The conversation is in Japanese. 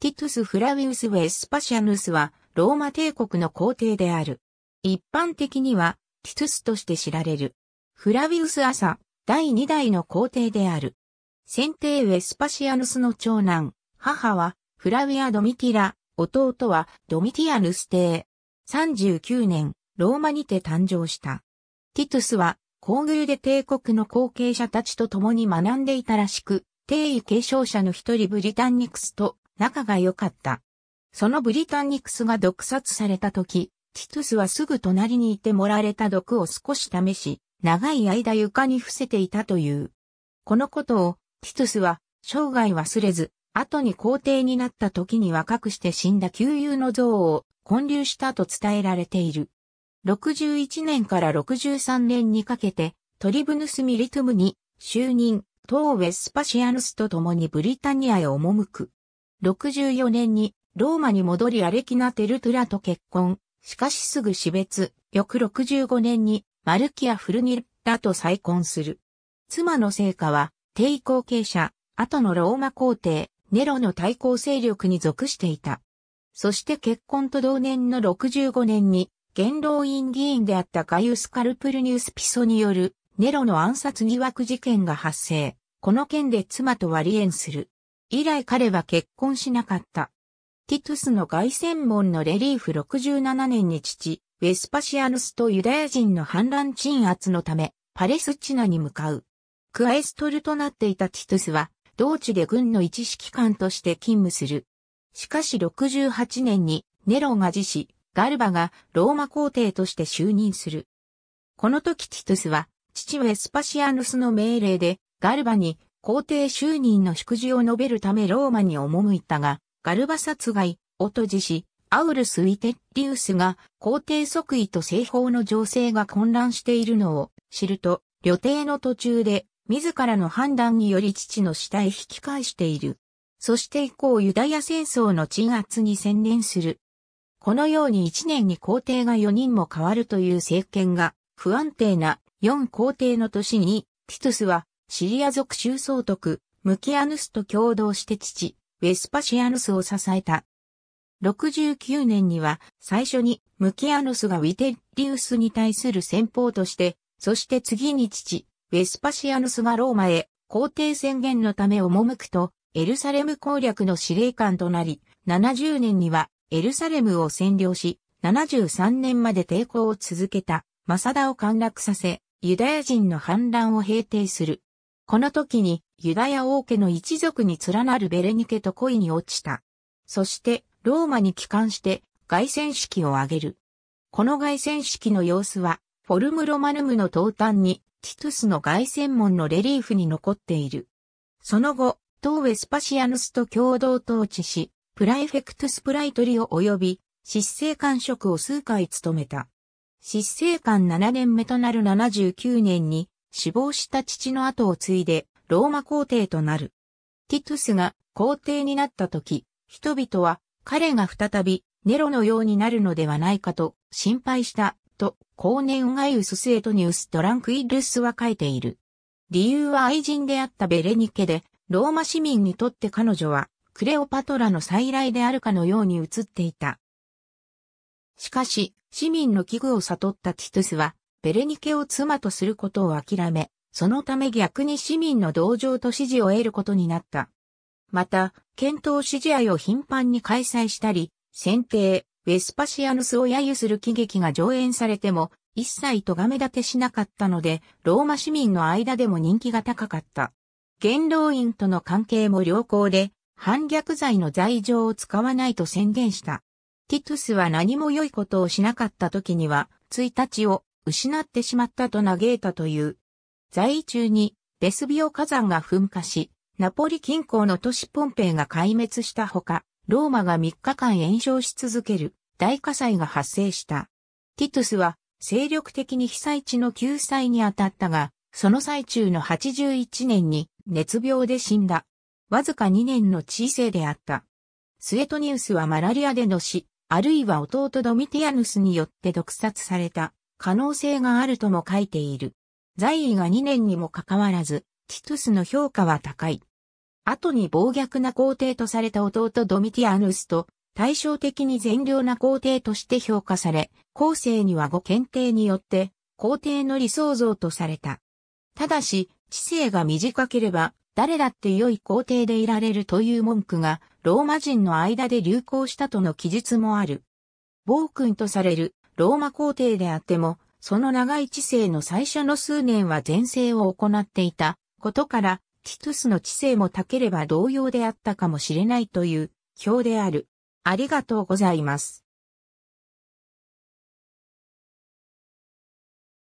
ティトゥス・フラウィウス・ウェスパシアヌスは、ローマ帝国の皇帝である。一般的には、ティトゥスとして知られる。フラウィウス・アサ、第2代の皇帝である。先帝ウェスパシアヌスの長男、母は、フラウィア・ドミティラ、弟は、ドミティアヌス帝。39年、ローマにて誕生した。ティトゥスは、皇宮で帝国の後継者たちと共に学んでいたらしく、帝位継承者の一人ブリタンニクスと仲が良かった。そのブリタンニクスが毒殺された時、ティトゥスはすぐ隣にいて盛られた毒を少し試し、長い間床に伏せていたという。このことを、ティトゥスは生涯忘れず、後に皇帝になった時に若くして死んだ旧友の像を混流したと伝えられている。61年から63年にかけて、トリブヌス・ミリトゥムに就任、ーウェスパシアヌスと共にブリタニアへ赴く。64年にローマに戻りアレキナ・テルトゥラと結婚。しかしすぐ死別、翌65年にマルキア・フルニッラと再婚する。妻の成果は、帝後継者、後のローマ皇帝、ネロの対抗勢力に属していた。そして結婚と同年の65年に、元老院議員であったガイウス・カルプルニウス・ピソによる、ネロの暗殺疑惑事件が発生。この件で妻と割縁する。以来彼は結婚しなかった。ティトゥスの凱旋門のレリーフ67年に父、ウェスパシアヌスとユダヤ人の反乱鎮圧のため、パレスチナに向かう。クアエストルとなっていたティトゥスは、同地で軍の一指揮官として勤務する。しかし68年に、ネロが自死、ガルバがローマ皇帝として就任する。この時ティトゥスは、父ウェスパシアヌスの命令で、ガルバに皇帝就任の祝辞を述べるためローマに赴いたが、ガルバ殺害を閉じし、アウルス・イテッリウスが皇帝即位と西方の情勢が混乱しているのを知ると、旅程の途中で自らの判断により父の死体引き返している。そして以降ユダヤ戦争の鎮圧に専念する。このように一年に皇帝が4人も変わるという政権が不安定な4皇帝の年にティトゥスはシリア族州総督、ムキアヌスと共同して父、ウェスパシアヌスを支えた。69年には最初にムキアヌスがウィテリウスに対する戦法として、そして次に父、ウェスパシアヌスがローマへ皇帝宣言のため赴くと、エルサレム攻略の司令官となり、70年にはエルサレムを占領し、73年まで抵抗を続けた、マサダを陥落させ、ユダヤ人の反乱を平定する。この時にユダヤ王家の一族に連なるベレニケと恋に落ちた。そしてローマに帰還して凱旋式を挙げる。この凱旋式の様子はフォルムロマヌムの東端にティトゥスの凱旋門のレリーフに残っている。その後、東ウェスパシアヌスと共同統治し、プライフェクトスプライトリオ及び、執政官職を数回務めた。失政官7年目となる79年に、死亡した父の後を継いで、ローマ皇帝となる。ティトゥスが皇帝になった時、人々は彼が再びネロのようになるのではないかと心配したと、後年ガイウス・スエトニウス・トランクイルスは書いている。理由は愛人であったベレニケで、ローマ市民にとって彼女はクレオパトラの再来であるかのように映っていた。しかし、市民の危惧を悟ったティトゥスは、ペレニケを妻とすることを諦め、そのため逆に市民の同情と支持を得ることになった。また、検討支持愛を頻繁に開催したり、選定、ウェスパシアヌスを揶揄する喜劇が上演されても、一切とがめ立てしなかったので、ローマ市民の間でも人気が高かった。元老院との関係も良好で、反逆罪の罪状を使わないと宣言した。ティトゥスは何も良いことをしなかった時には、1日を失ってしまったと嘆いたという。在位中にベスビオ火山が噴火し、ナポリ近郊の都市ポンペイが壊滅したほか、ローマが3日間炎焼し続ける大火災が発生した。ティトゥスは精力的に被災地の救済に当たったが、その最中の81年に熱病で死んだ。わずか2年の知性であった。スエトニウスはマラリアでの死、あるいは弟ドミティアヌスによって毒殺された。可能性があるとも書いている。在位が2年にもかかわらず、ティトゥスの評価は高い。後に暴虐な皇帝とされた弟ドミティアヌスと、対照的に善良な皇帝として評価され、後世にはご検定によって、皇帝の理想像とされた。ただし、知性が短ければ、誰だって良い皇帝でいられるという文句が、ローマ人の間で流行したとの記述もある。暴君とされるローマ皇帝であっても、その長い治世の最初の数年は前世を行っていたことから、ティトゥスの治世も高ければ同様であったかもしれないという表である。ありがとうございます。